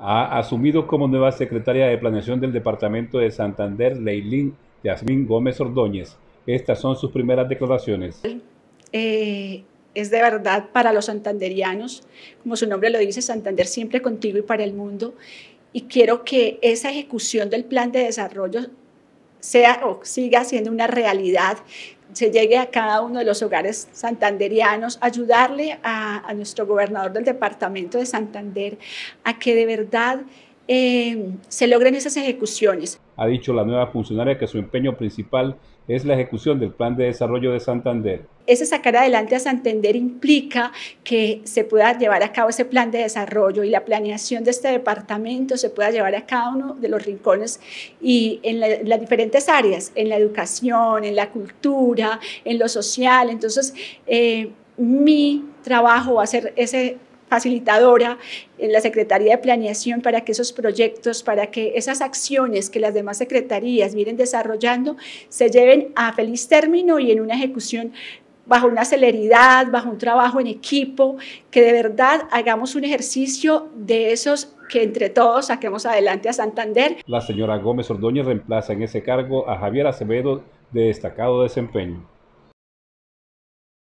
ha asumido como nueva secretaria de Planeación del Departamento de Santander, Leilín Yasmín Gómez Ordóñez. Estas son sus primeras declaraciones. Eh, es de verdad para los santanderianos, como su nombre lo dice, Santander siempre contigo y para el mundo. Y quiero que esa ejecución del plan de desarrollo sea o siga siendo una realidad se llegue a cada uno de los hogares santanderianos, ayudarle a, a nuestro gobernador del departamento de Santander a que de verdad eh, se logren esas ejecuciones. Ha dicho la nueva funcionaria que su empeño principal es la ejecución del Plan de Desarrollo de Santander. Ese sacar adelante a Santander implica que se pueda llevar a cabo ese plan de desarrollo y la planeación de este departamento se pueda llevar a cada uno de los rincones y en las diferentes áreas, en la educación, en la cultura, en lo social. Entonces, eh, mi trabajo va a ser ese facilitadora en la Secretaría de Planeación para que esos proyectos, para que esas acciones que las demás secretarías vienen desarrollando se lleven a feliz término y en una ejecución bajo una celeridad, bajo un trabajo en equipo, que de verdad hagamos un ejercicio de esos que entre todos saquemos adelante a Santander. La señora Gómez Ordóñez reemplaza en ese cargo a Javier Acevedo de destacado desempeño.